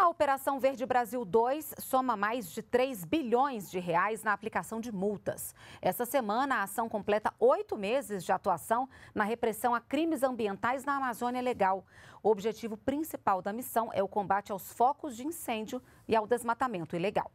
A Operação Verde Brasil 2 soma mais de 3 bilhões de reais na aplicação de multas. Essa semana, a ação completa oito meses de atuação na repressão a crimes ambientais na Amazônia Legal. O objetivo principal da missão é o combate aos focos de incêndio e ao desmatamento ilegal.